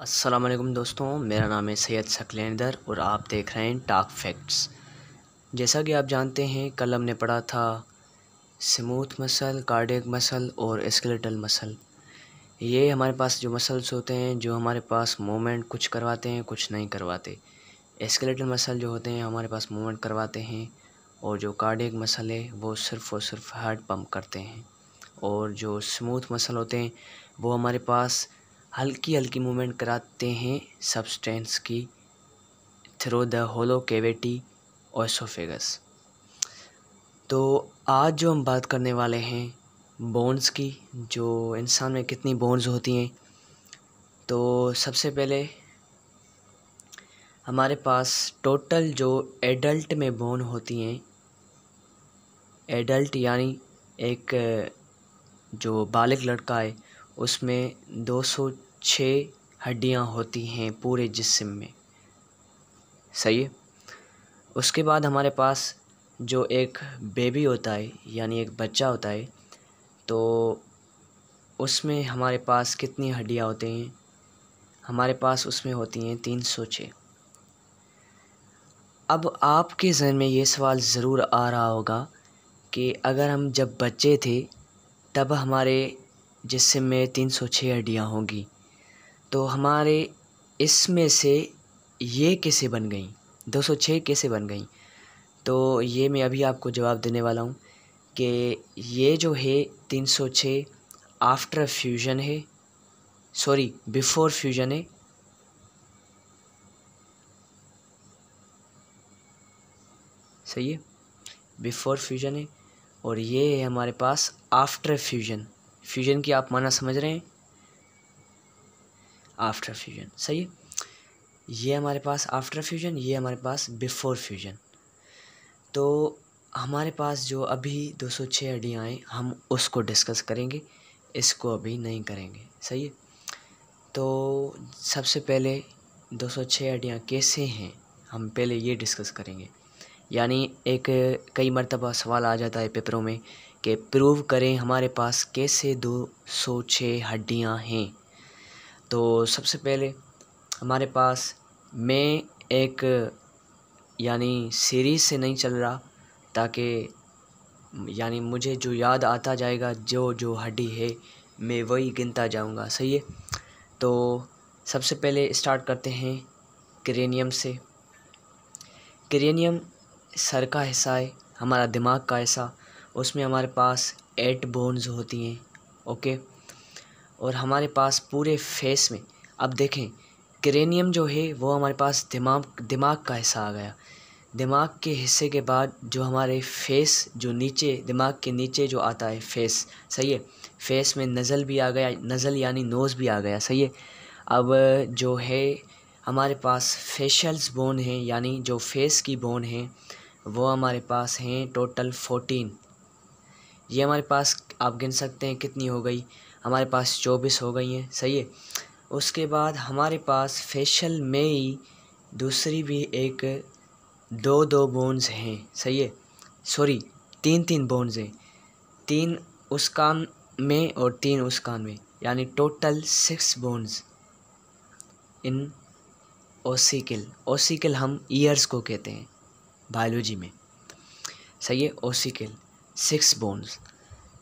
असलम दोस्तों मेरा नाम है सैयद सकलेंदर और आप देख रहे हैं टाक फैक्ट्स जैसा कि आप जानते हैं कल हमने पढ़ा था स्मूथ मसल कार्डियक मसल और स्केलेटल मसल ये हमारे पास जो मसल्स होते हैं जो हमारे पास मूवमेंट कुछ करवाते हैं कुछ नहीं करवाते स्केलेटल मसल जो होते हैं हमारे पास मूवमेंट करवाते हैं और जो कार्डियक मसल है वो सिर्फ़ और सिर्फ हार्ट पम्प करते हैं और जो स्मूथ मसल होते हैं वो हमारे पास हल्की हल्की मूवमेंट कराते हैं सबस्टेंस की थ्रो द होलो केवेटी और सोफेगस तो आज जो हम बात करने वाले हैं बोन्स की जो इंसान में कितनी बोन्स होती हैं तो सबसे पहले हमारे पास टोटल जो एडल्ट में बोन होती हैं एडल्ट यानी एक जो बालिक लड़का है उसमें दो सौ छः हड्डियाँ होती हैं पूरे जिस्म में सही है उसके बाद हमारे पास जो एक बेबी होता है यानी एक बच्चा होता है तो उसमें हमारे पास कितनी हड्डियाँ होती हैं हमारे पास उसमें होती हैं तीन सौ छः अब आपके जहन में ये सवाल ज़रूर आ रहा होगा कि अगर हम जब बच्चे थे तब हमारे जिसम में तीन सौ छः हड्डियाँ होंगी तो हमारे इसमें से ये कैसे बन गई दो सौ छः कैसे बन गई तो ये मैं अभी आपको जवाब देने वाला हूँ कि ये जो है तीन सौ आफ्टर फ्यूज़न है सॉरी बिफोर फ्यूज़न है सही है बिफोर फ्यूज़न है और ये है हमारे पास आफ्टर फ्यूज़न फ्यूज़न की आप माना समझ रहे हैं आफ्टर फ्यूजन सही है ये हमारे पास आफ्टर फ्यूजन ये हमारे पास बिफोर फ्यूजन तो हमारे पास जो अभी 206 हड्डियाँ आएँ हम उसको डिस्कस करेंगे इसको अभी नहीं करेंगे सही है तो सबसे पहले 206 हड्डियाँ कैसे हैं हम पहले ये डिस्कस करेंगे यानी एक कई मरतबा सवाल आ जाता है पेपरों में कि प्रूव करें हमारे पास कैसे 206 हड्डियाँ हैं तो सबसे पहले हमारे पास मैं एक यानी सीरीज़ से नहीं चल रहा ताकि यानी मुझे जो याद आता जाएगा जो जो हड्डी है मैं वही गिनता जाऊंगा सही है तो सबसे पहले स्टार्ट करते हैं क्रेनियम से क्रेनियम सर का हिस्सा है हमारा दिमाग का हिस्सा उसमें हमारे पास एट बोन्स होती हैं ओके और हमारे पास पूरे फेस में अब देखें क्रेनियम जो है वो हमारे पास दिमाग दिमाग का हिस्सा आ गया दिमाग के हिस्से के बाद जो हमारे फेस जो नीचे दिमाग के नीचे जो आता है फेस सही है फेस में नज़ल भी आ गया नज़ल यानी नोज़ भी आ गया सही है अब जो है हमारे पास फेशल्स बोन हैं यानी जो फेस की बोन हैं वो हमारे पास हैं टोटल फ़ोटीन ये हमारे पास आप गिन सकते हैं कितनी हो गई हमारे पास चौबीस हो गई हैं सही है उसके बाद हमारे पास फेशियल में ही दूसरी भी एक दो दो बोन्स हैं सही है सॉरी तीन तीन बोन्स हैं तीन उस कान में और तीन उस कान में यानी total six bones in ossicle ossicle हम ईयर्स को कहते हैं बायोलॉजी में सही है ओसिकल सिक्स बोन्स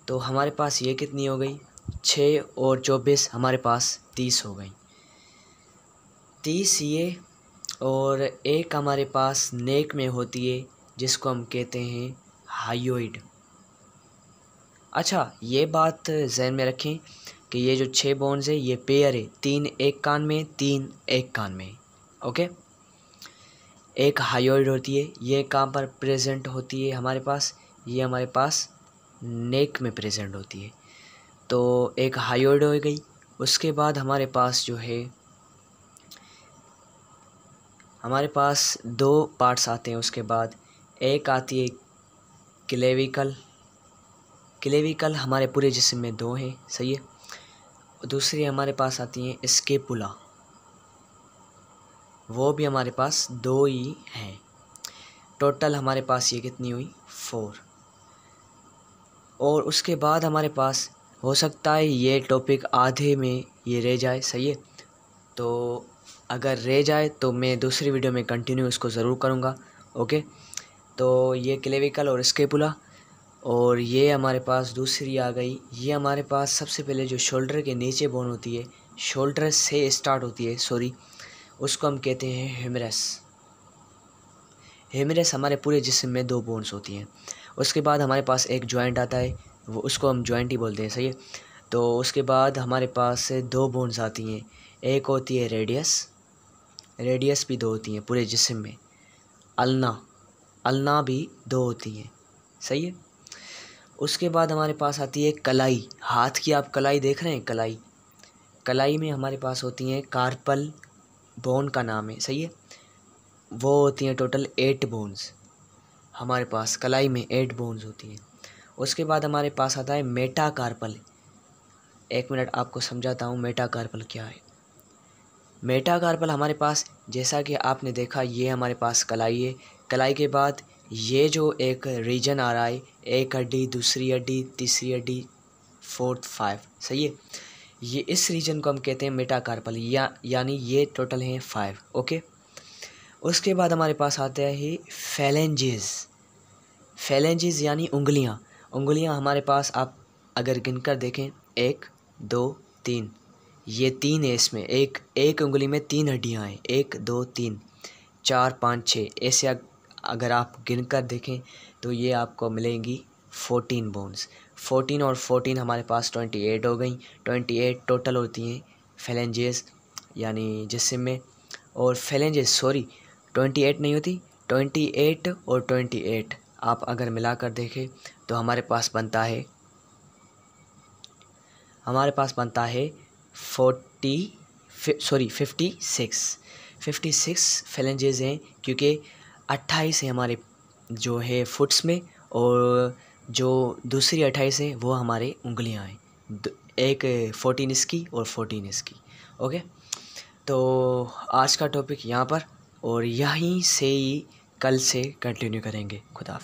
तो हमारे पास ये कितनी हो गई छः और चौबीस हमारे पास तीस हो गई तीस ये और एक हमारे पास नेक में होती है जिसको हम कहते हैं हाइड अच्छा ये बात जहन में रखें कि ये जो छः बोन्स है ये पेयर है तीन एक कान में तीन एक कान में ओके एक हाइड होती है ये कहाँ पर प्रेजेंट होती है हमारे पास ये हमारे पास नेक में प्रेजेंट होती है तो एक हाइड हो गई उसके बाद हमारे पास जो है हमारे पास दो पार्ट्स आते हैं उसके बाद एक आती है क्लेविकल क्लेविकल हमारे पूरे जिसम में दो हैं सही है दूसरी हमारे पास आती हैं स्केपुला वो भी हमारे पास दो ही हैं टोटल हमारे पास ये कितनी हुई फोर और उसके बाद हमारे पास हो सकता है ये टॉपिक आधे में ये रह जाए सही है तो अगर रह जाए तो मैं दूसरी वीडियो में कंटिन्यू इसको ज़रूर करूँगा ओके तो ये क्लेविकल और स्केपुला और ये हमारे पास दूसरी आ गई ये हमारे पास सबसे पहले जो शोल्डर के नीचे बोन होती है शोल्डर से स्टार्ट होती है सॉरी उसको हम कहते हैं हेमरस हेमरस हमारे पूरे जिसम में दो बोन्स होती हैं उसके बाद हमारे पास एक जॉइंट आता है वो उसको हम जॉइंट ही बोलते हैं सही है तो उसके बाद हमारे पास दो बोन्स आती हैं एक होती है रेडियस रेडियस भी दो होती हैं पूरे जिसम में अलना अलना भी दो होती हैं सही है उसके बाद हमारे पास आती है कलाई हाथ की आप कलाई देख रहे हैं कलाई कलाई में हमारे पास होती हैं कार्पल बोन का नाम है सही है वो होती हैं टोटल एट बोन्स हमारे पास कलाई में एट बोन्स होती हैं उसके बाद हमारे पास आता है मेटा कार्पल एक मिनट आपको समझाता हूँ मेटा कार्पल क्या है मेटा कार्पल हमारे पास जैसा कि आपने देखा ये हमारे पास कलाई है कलाई के बाद ये जो एक रीजन आ रहा है एक हड्डी दूसरी हड्डी तीसरी हड्डी फोर्थ फाइव सही है ये इस रीजन को हम कहते हैं मेटाकार्पल या यानी ये टोटल हैं फाइव ओके उसके बाद हमारे पास आते हैं ही फैलेंजेस फैलेंजेस यानी उंगलियां उंगलियां हमारे पास आप अगर गिनकर देखें एक दो तीन ये तीन है इसमें एक एक उंगली में तीन हड्डियां हैं एक दो तीन चार पाँच छः ऐसे अगर आप गिन कर देखें तो ये आपको मिलेंगी फ़ोटीन बोन्स फ़ोटीन और फ़ोटीन हमारे पास ट्वेंटी एट हो गई ट्वेंटी एट टोटल होती हैं फेलेंजेस यानी जिसम में और फेलेंजेस सॉरी ट्वेंटी एट नहीं होती ट्वेंटी एट और ट्वेंटी एट आप अगर मिला कर देखें तो हमारे पास बनता है हमारे पास बनता है forty sorry fifty six fifty six phalanges हैं क्योंकि अट्ठाईस है हमारे जो है फुट्स में और जो दूसरी अट्ठाईस हैं वो हमारे उंगलियां हैं एक फोर्टीन इसकी और फोर्टीन इसकी ओके तो आज का टॉपिक यहाँ पर और यहीं से ही कल से कंटिन्यू करेंगे खुदा